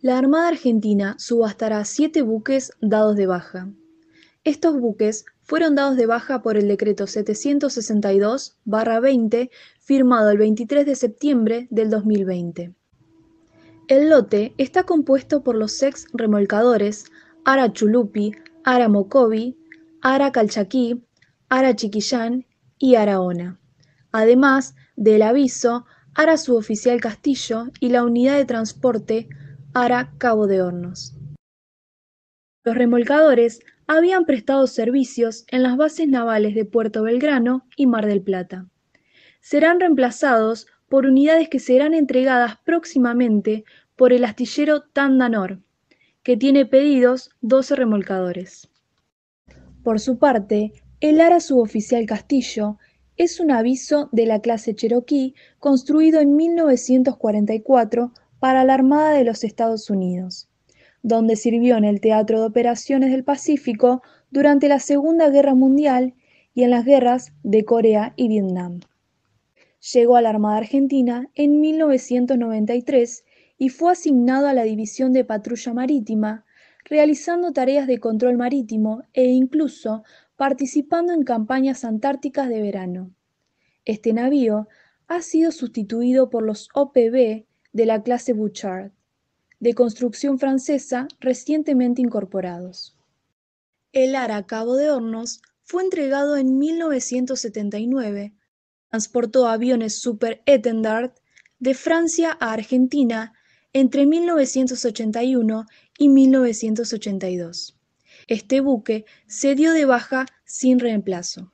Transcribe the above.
La Armada Argentina subastará siete buques dados de baja. Estos buques fueron dados de baja por el decreto 762-20 firmado el 23 de septiembre del 2020. El lote está compuesto por los ex remolcadores Ara Chulupi, Ara Mocovi, Ara Calchaquí, Ara Chiquillán y Araona, además del aviso Ara Suboficial Castillo y la unidad de transporte Ara Cabo de Hornos. Los remolcadores habían prestado servicios en las bases navales de Puerto Belgrano y Mar del Plata. Serán reemplazados por unidades que serán entregadas próximamente por el astillero Tandanor, que tiene pedidos 12 remolcadores. Por su parte, el ARA suboficial Castillo es un aviso de la clase Cherokee construido en 1944 para la Armada de los Estados Unidos, donde sirvió en el Teatro de Operaciones del Pacífico durante la Segunda Guerra Mundial y en las guerras de Corea y Vietnam. Llegó a la Armada Argentina en 1993 y fue asignado a la División de Patrulla Marítima, realizando tareas de control marítimo e incluso participando en campañas antárticas de verano. Este navío ha sido sustituido por los OPB de la clase Bouchard, de construcción francesa recientemente incorporados. El Ara Cabo de Hornos fue entregado en 1979. Transportó aviones Super Etendard de Francia a Argentina entre 1981 y 1982. Este buque se dio de baja sin reemplazo.